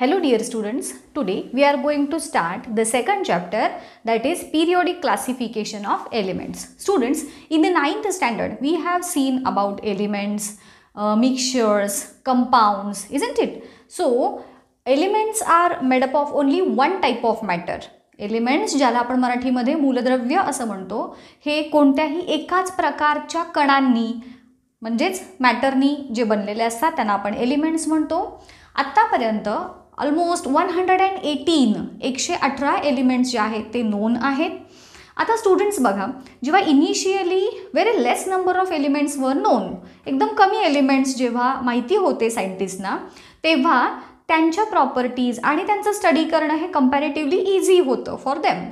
Hello dear students today we are going to start the second chapter that is periodic classification of elements Students, in the ninth standard we have seen about elements uh, mixtures, compounds, isn't it? So, elements are made of only one one of of elements ज्याला आपण मराठीमध्ये मूलद्रव्य असं म्हणतो हे कोणत्याही एकाच प्रकारच्या कणांनी म्हणजेच मॅटरनी जे बनलेले असतात त्यांना आपण एलिमेंट्स म्हणतो आत्तापर्यंत almost one hundred and eighteen एकशे अठरा एलिमेंट्स जे आहेत ते नोन आहेत आता स्टुडंट्स बघा जेव्हा initially very less number of एलिमेंट्सवर नोन एकदम कमी एलिमेंट्स जेव्हा माहिती होते सायंटिस्टना तेव्हा त्यांच्या प्रॉपर्टीज आणि त्यांचं स्टडी करणं हे कम्पॅरेटिव्हली इझी होतं फॉर देम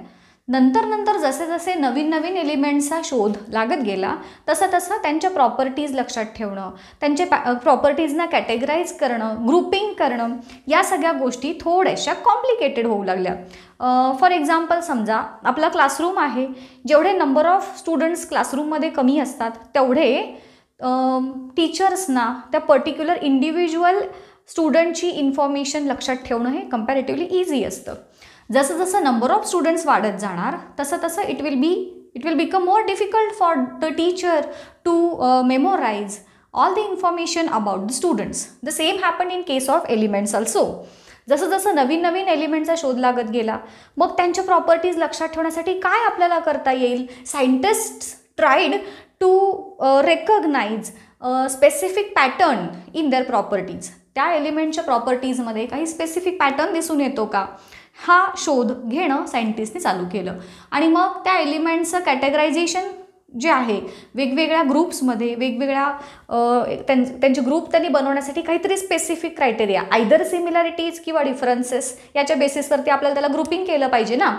नंतर नंतर जसे जसे नवीन नवीन एलिमेंट्सचा शोध लागत गेला तसं तसं त्यांच्या प्रॉपर्टीज लक्षात ठेवणं त्यांचे पॅ प्रॉपर्टीजना कॅटेगराईज करणं ग्रुपिंग करणं या सगळ्या गोष्टी थोड्याशा कॉम्प्लिकेटेड होऊ लागल्या फॉर एक्झाम्पल समजा आपला क्लासरूम आहे जेवढे नंबर ऑफ स्टुडंट्स क्लासरूममध्ये कमी असतात तेवढे टीचर्सना त्या पर्टिक्युलर इंडिव्हिज्युअल स्टुडंटची इन्फॉर्मेशन लक्षात ठेवणं हे कम्पॅरेटिव्हली इझी असतं जसं जसं नंबर ऑफ स्टुडंट्स वाढत जाणार तसं तसं it will be it will become more difficult for the teacher to memorise all the information about the students the same happen in case of elements also जसं जसं नवीन नवीन एलिमेंटचा शोध लागत गेला मग त्यांच्या प्रॉपर्टीज लक्षात ठेवण्यासाठी काय आपल्याला करता येईल scientist tried to recognise specific pattern in their properties त्या एलिमेंटच्या प्रॉपर्टीजमध्ये काही स्पेसिफिक पॅटर्न दिसून येतो का हा शोध घेणं सायंटिस्टने चालू केलं आणि मग त्या एलिमेंटचं कॅटेगरायझेशन जे आहे वेगवेगळ्या ग्रुप्समध्ये वेगवेगळ्या त्यांचे ग्रुप त्यांनी बनवण्यासाठी काहीतरी स्पेसिफिक क्रायटेरिया आयदर सिमिलॅरिटीज किंवा डिफरन्सेस याच्या बेसिसवरती आपल्याला त्याला ग्रुपिंग केलं पाहिजे ना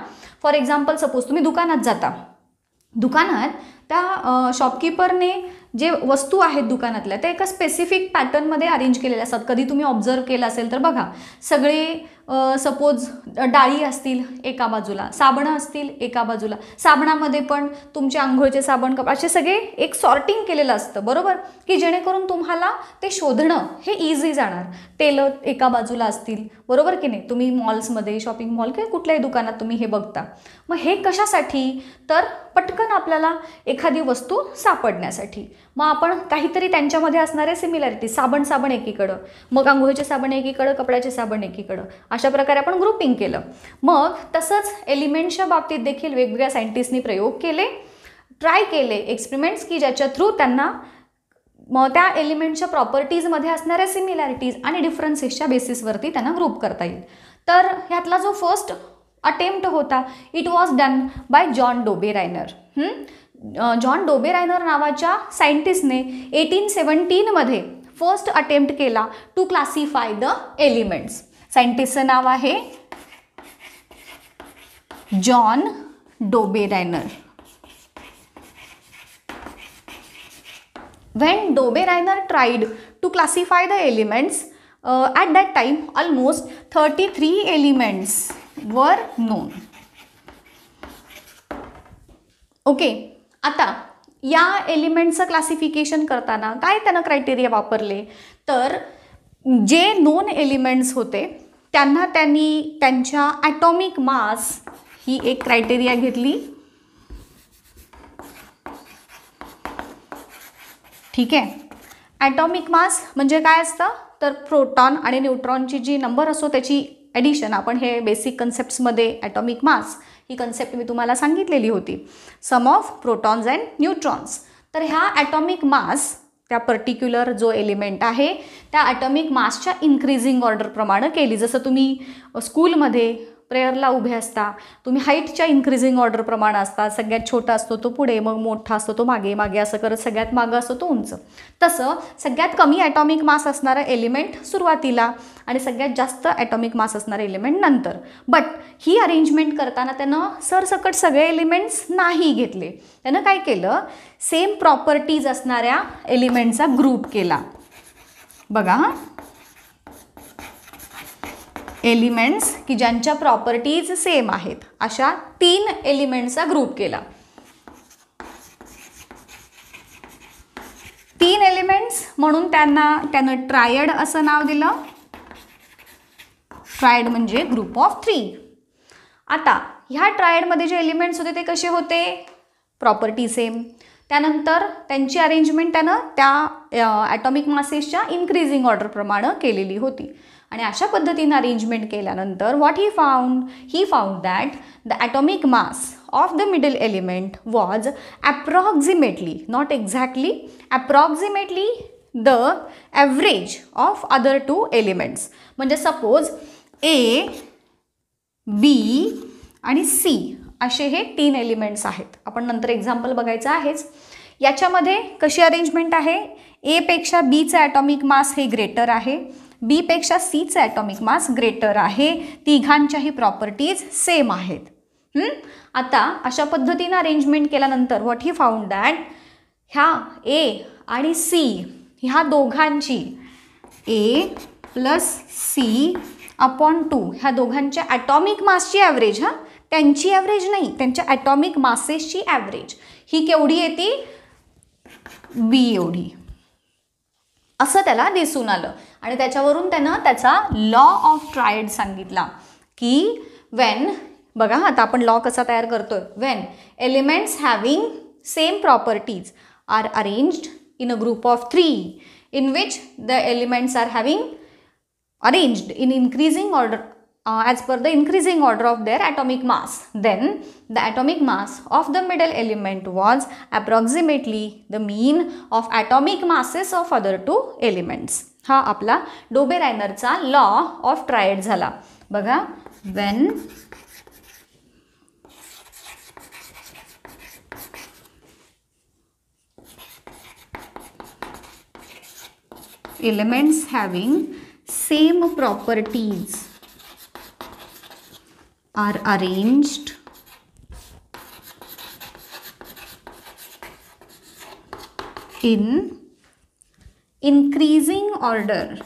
फॉर एक्झाम्पल सपोज तुम्ही दुकानात जाता दुकानात त्या शॉपकीपरने जे वस्तू आहेत दुकानातल्या त्या एका स्पेसिफिक पॅटर्नमध्ये अरेंज केलेल्या असतात कधी तुम्ही ऑब्झर्व केलं असेल तर बघा सगळे सपोज डाळी असतील एका बाजूला साबणं असतील एका बाजूला साबणामध्ये पण तुमचे आंघोळचे साबण कप असे सगळे एक सॉर्टिंग केलेलं असतं बरोबर की जेणेकरून तुम्हाला ते शोधणं हे इझी जाणार तेलं एका बाजूला असतील बरोबर की नाही तुम्ही मॉल्समध्ये शॉपिंग मॉल किंवा कुठल्याही दुकानात तुम्ही हे बघता मग हे कशासाठी तर पटकन आपल्याला एखादी वस्तू सापडण्यासाठी मग आपण काहीतरी त्यांच्यामध्ये असणारे सिमिलॅरिटी साबण साबण एकीकडं मग आंघोळीचे साबण एकीकडं कपड्याचे साबण एकीकडं अशा प्रकारे आपण ग्रुपिंग केलं मग तसंच एलिमेंटच्या बाबतीत देखील वेगवेगळ्या सायंटिस्टनी प्रयोग केले ट्राय केले एक्सपेरिमेंट्स की ज्याच्या थ्रू त्यांना मग त्या एलिमेंटच्या प्रॉपर्टीजमध्ये असणाऱ्या सिमिलॅरिटीज आणि डिफरन्सेसच्या बेसिसवरती त्यांना ग्रुप करता येईल तर ह्यातला जो फर्स्ट अटेम्प्ट होता it was done by John Dobereiner John Dobereiner नावाच्या सायंटिस्टने एटीन सेवन्टीनमध्ये फर्स्ट अटेम्प्ट केला टू क्लासिफाय द एलिमेंट्स सायंटिस्टचं नाव आहे John Dobereiner Dobereiner tried to classify the elements at that time almost thirty three elements 33 known वर okay आता या एलिमेंटचं क्लासिफिकेशन करताना काय त्यानं क्रायटेरिया वापरले तर जे नोन एलिमेंट्स होते त्यांना त्यांनी त्यांच्या ॲटॉमिक मास ही एक क्रायटेरिया घेतली ठीक आहे ॲटॉमिक मास म्हणजे काय असतं तर प्रोटॉन आणि न्यूट्रॉनची जी नंबर असो त्याची ॲडिशन आपण हे बेसिक कन्सेप्ट्समध्ये ॲटॉमिक मास ही कन्सेप्ट मी तुम्हाला सांगितलेली होती sum of protons and neutrons तर ह्या ॲटॉमिक मास त्या पर्टिक्युलर जो एलिमेंट आहे त्या ॲटॉमिक मासच्या इन्क्रीजिंग ऑर्डरप्रमाणे केली जसं तुम्ही स्कूलमध्ये प्रेयरला उभे असता तुम्ही हाईटच्या इन्क्रीजिंग ऑर्डरप्रमाणे असता सगळ्यात छोटा असतो तो पुढे मग मोठा असतो तो मागे मागे असं करत सगळ्यात मागं असतो तो उंच तसं सगळ्यात कमी ॲटॉमिक मास असणारं एलिमेंट सुरुवातीला आणि सगळ्यात जास्त ॲटॉमिक मास असणारे एलिमेंट नंतर बट ही अरेंजमेंट करताना त्यानं सरसकट सगळे एलिमेंट्स नाही घेतले त्यानं काय केलं सेम प्रॉपर्टीज असणाऱ्या एलिमेंटचा ग्रुप केला बघा एलिमेंट्स की ज्यांच्या प्रॉपर्टीज सेम आहेत अशा तीन एलिमेंट्सचा ग्रुप केला तीन एलिमेंट्स म्हणून त्यांना त्यानं ट्रायड असं नाव दिलं ट्रायड म्हणजे ग्रुप ऑफ थ्री आता ह्या ट्रायडमध्ये जे एलिमेंट्स होते ते कसे होते प्रॉपर्टी सेम त्यानंतर त्यांची अरेंजमेंट त्यानं त्या ॲटॉमिक मासेसच्या इन्क्रीजिंग ऑर्डरप्रमाणे केलेली होती आणि अशा पद्धतीनं अरेंजमेंट केल्यानंतर what he found he found that the atomic mass of the middle element was approximately not exactly approximately the average of other two elements म्हणजे सपोज ए बी आणि सी असे हे तीन एलिमेंट्स आहेत आपण नंतर एक्झाम्पल बघायचं आहेच याच्यामध्ये कशी अरेंजमेंट आहे एपेक्षा बीचं ॲटॉमिक मास हे ग्रेटर आहे बीपेक्षा सीचं ॲटॉमिक मास ग्रेटर आहे तिघांच्याही प्रॉपर्टीज सेम आहेत आता अशा पद्धतीनं अरेंजमेंट केल्यानंतर व्हॉट ही फाउंड दॅट ह्या ए आणि सी ह्या दोघांची A plus C upon two ह्या दोघांच्या ॲटॉमिक मासची ॲव्हरेज हां त्यांची ॲव्हरेज नाही त्यांच्या ॲटॉमिक मासेसची ॲव्हरेज ही केवढी येते बी एवढी असं त्याला दिसून आलं आणि त्याच्यावरून त्यानं त्याचा लॉ ऑफ ट्रायड सांगितला की वेन बघा आता आपण लॉ कसा तयार करतोय when elements having same properties are arranged in a group of three in which the elements are having arranged in increasing order uh, as per the increasing order of their atomic mass. Then the atomic mass of the middle element was approximately the mean of atomic masses of other two elements. हा आपला डोबे रायनरचा law of triad झाला बघा when elements having same properties are arranged in increasing order.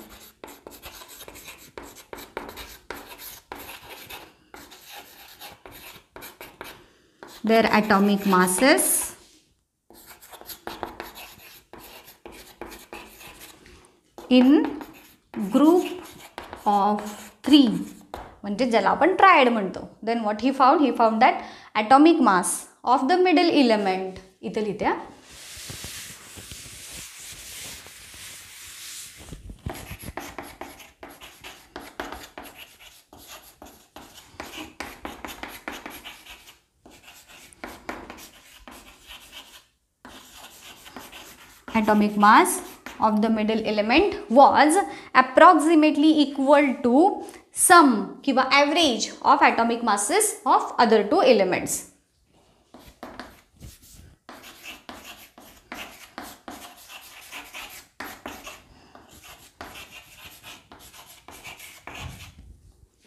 Their atomic masses in group of three. म्हणजे ज्याला आपण triad म्हणतो then what he found he found that atomic mass of the middle element इथं लिहित्या atomic mass of the middle element was approximately equal to sum किंवा average of atomic masses of other two elements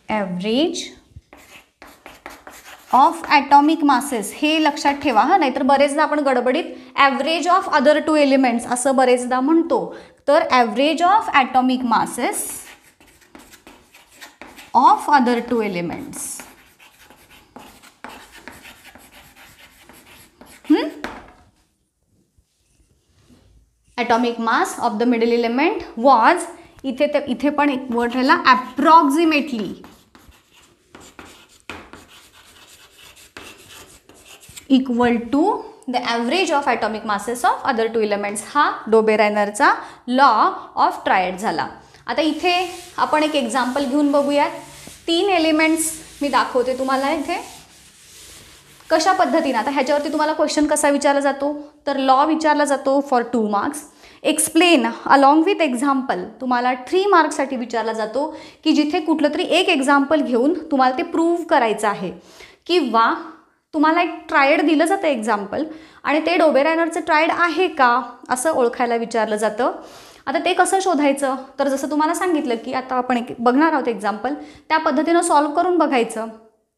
average of atomic masses हे लक्षात ठेवा हां नाहीतर बरेचदा आपण गडबडीत average of other two elements असं बरेचदा म्हणतो तर average of atomic masses of other two elements. Hmm? Atomic mass of the middle element was इथे ते इथे पण एक वर्ड राहिला approximately equal to the average of atomic masses of other two elements हा डोबेरायनरचा लॉ ऑफ ट्रायड झाला आता इथे आपण एक एक्झाम्पल घेऊन बघूयात तीन एलिमेंट्स मी दाखवते तुम्हाला इथे कशा पद्धतीनं आता ह्याच्यावरती तुम्हाला क्वेश्चन कसा विचारला जातो तर लॉ विचारला जातो for two marks explain along with example तुम्हाला थ्री मार्क्ससाठी विचारला जातो की जिथे कुठलं तरी एक एक्झाम्पल घेऊन तुम्हाला ते प्रूव्ह करायचं आहे किंवा तुम्हाला एक ट्रायड दिलं जातं एक्झाम्पल आणि ते डोबेरायनरचं ट्रायड आहे का असं ओळखायला विचारलं जातं आता ते कसं शोधायचं तर जसं तुम्हाला सांगितलं की आता आपण एक बघणार आहोत एक्झाम्पल त्या पद्धतीनं सॉल्व करून बघायचं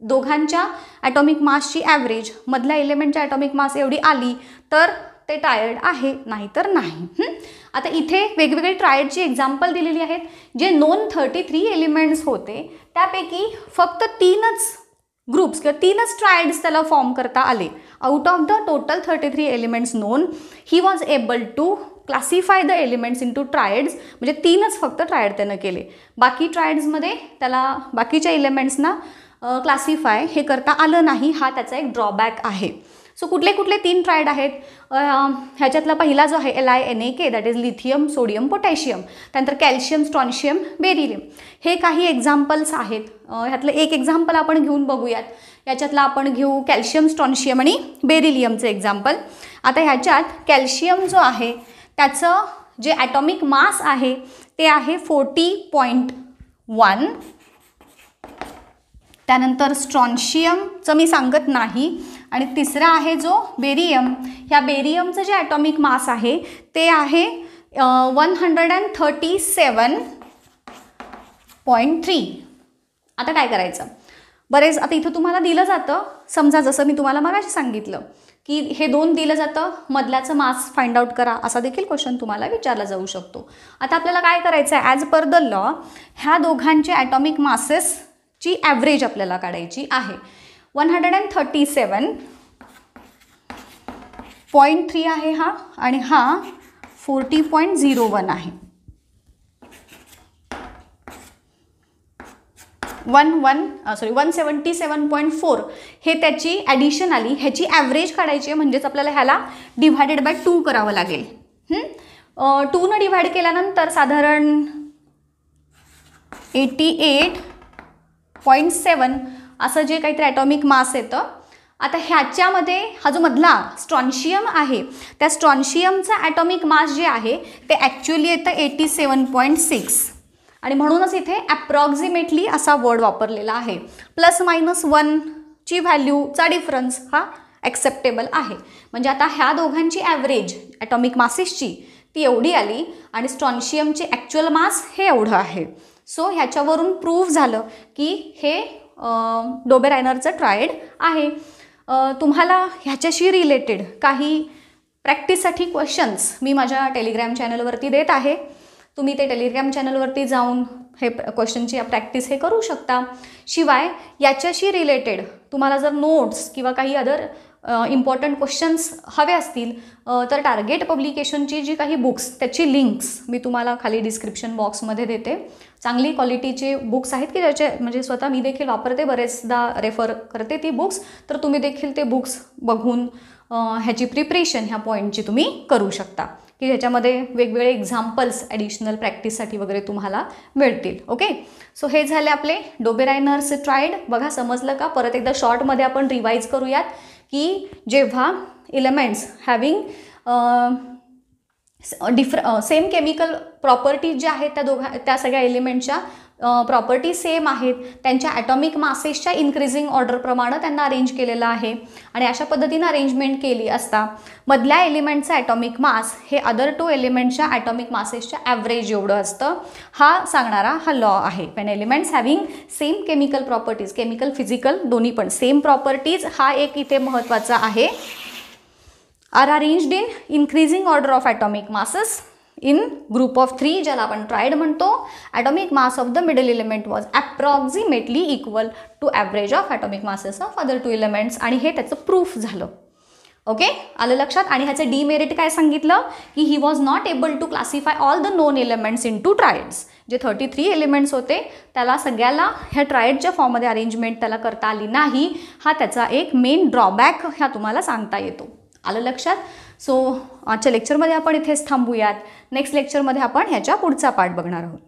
दोघांच्या ॲटॉमिक मासची ॲव्हरेज मधल्या एलिमेंटच्या ॲटॉमिक मास एवढी आली तर ते टायर्ड आहे नाही तर नाही आता इथे वेगवेगळे ट्रायडची एक्झाम्पल दिलेली आहेत जे नोन थर्टी थ्री एलिमेंट्स होते त्यापैकी फक्त तीनच ग्रुप्स किंवा तीनच ट्रायड्स त्याला फॉर्म करता आले out of the total thirty three elements known he was able to classify the elements into triads म्हणजे तीनच फक्त ट्रायड त्यानं केले बाकी ट्रायड्समध्ये त्याला बाकीच्या एलिमेंट्सना क्लासिफाय हे करता आलं नाही हा त्याचा एक ड्रॉबॅक आहे सो कुठले कुठले तीन ट्रायड आहेत ह्याच्यातला पहिला जो आहे L I N A K that is lithium sodium potassium त्यानंतर कॅल्शियम स्ट्रॉन्शियम बेरिलियम हे काही एक्झाम्पल्स आहेत ह्यातलं एक एक्झाम्पल आपण घेऊन बघूयात याच्यातला आपण घेऊ कॅल्शियम स्ट्रॉन्शियम आणि बेरिलियमचं एक्झाम्पल आता ह्याच्यात कॅल्शियम जो आहे त्याचं जे ॲटॉमिक मास आहे ते आहे फोर्टी पॉईंट वन त्यानंतर स्ट्रॉन्शियमचं मी सांगत नाही आणि तिसरा आहे जो बेरियम ह्या बेरियमचं जे ॲटॉमिक मास आहे ते आहे one hundred and thirty seven point three आता काय करायचं बरेच आता इथं तुम्हाला दिलं जातं समजा जसं मी तुम्हाला मगाशी सांगितलं की हे दोन दिलं जातं मधल्याचं मास फाइंड आउट करा असा देखील क्वेश्चन तुम्हाला विचारला जाऊ शकतो आता आपल्याला काय करायचं आहे ॲज पर द लॉ ह्या दोघांचे ॲटॉमिक मासेसची ॲव्हरेज आपल्याला काढायची आहे one hundred and thirty seven point three आहे हा आणि हा फोर्टी पॉईंट झिरो वन आहे one one sorry one seventy seven point four हे त्याची ॲडिशन आली ह्याची ॲव्हरेज काढायची आहे म्हणजेच आपल्याला ह्याला डिव्हायडेड बाय टू करावं लागेल टूनं डिव्हाइड केल्यानंतर साधारण एटी एट पॉईंट सेवन असं जे काहीतरी ॲटॉमिक मास येतं आता ह्याच्यामध्ये हा जो मधला स्ट्रॉन्शियम आहे त्या स्ट्रॉन्शियमचा ॲटॉमिक मास जे आहे ते ॲक्च्युली येतं एटी सेवन पॉईंट सिक्स आणि म्हणूनच इथे ॲप्रॉक्झिमेटली असा वर्ड वापरलेला आहे प्लस मायनस वनची व्हॅल्यूचा डिफरन्स हा ॲक्सेप्टेबल आहे म्हणजे आता ह्या दोघांची ॲव्हरेज ॲटॉमिक मासेसची ती एवढी आली आणि स्टॉन्शियमची ॲक्च्युअल मास हे एवढं आहे सो ह्याच्यावरून प्रूव्ह झालं की हे डोबेरायनरचं ट्रायड आहे तुम्हाला ह्याच्याशी रिलेटेड काही प्रॅक्टिससाठी क्वेश्चन्स मी माझ्या टेलिग्रॅम चॅनलवरती देत आहे तुम्ही ते टेलिग्राम चॅनलवरती जाऊन हे क्वेश्चनची प्रॅक्टिस हे करू शकता शिवाय याच्याशी रिलेटेड तुम्हाला जर नोट्स किंवा काही अदर इम्पॉर्टंट क्वेश्चन्स हवे असतील तर टार्गेट पब्लिकेशनची जी काही बुक्स त्याची लिंक्स मी तुम्हाला खाली डिस्क्रिप्शन बॉक्समध्ये देते चांगली क्वालिटीचे बुक्स आहेत की ज्याचे म्हणजे स्वतः मी देखील वापरते बरेचदा रेफर करते ती बुक्स तर तुम्ही देखील ते बुक्स बघून ह्याची प्रिपरेशन ह्या पॉईंटची तुम्ही करू शकता की ह्याच्यामध्ये वेगवेगळे एक्झाम्पल्स ॲडिशनल प्रॅक्टिससाठी वगैरे तुम्हाला मिळतील ओके सो हे झाले आपले डोबेरायनर्स ट्रायड बघा समजलं का परत एकदा शॉर्टमध्ये आपण रिवाईज करूयात की जेव्हा elements having differ same chemical properties ज्या आहेत त्या दोघा त्या सगळ्या एलिमेंटच्या प्रॉपर्टी सेम आहेत त्यांच्या ॲटॉमिक मासेसच्या इन्क्रीजिंग ऑर्डरप्रमाणे त्यांना अरेंज केलेलं आहे आणि अशा पद्धतीनं अरेंजमेंट केली असता मधल्या एलिमेंटचा ॲटॉमिक मास हे अदर टू एलिमेंटच्या ॲटॉमिक मासेसच्या ॲव्हरेज एवढं असतं हा सांगणारा हा लॉ आहे पण elements having same chemical properties chemical physical दोन्ही पण सेम प्रॉपर्टीज हा एक इथे महत्त्वाचा आहे are arranged in increasing order of atomic masses in group of three ज्याला आपण ट्रायड म्हणतो atomic mass of the middle element was approximately equal to average of atomic masses of other two elements आणि हे त्याचं proof झालं okay आलं लक्षात आणि ह्याचं डीमेरिट काय सांगितलं की he was not able to classify all the known elements into triads जे थर्टी थ्री एलिमेंट्स होते त्याला सगळ्याला ह्या ट्रायडच्या फॉर्ममध्ये अरेंजमेंट त्याला करता आली नाही हा त्याचा एक मेन ड्रॉबॅक ह्या तुम्हाला सांगता येतो आलं लक्षात सो आजच्या लेक्चरमध्ये आपण इथेच थांबूयात नेक्स्ट लेक्चरमध्ये आपण ह्याच्या पुढचा पार्ट बघणार आहोत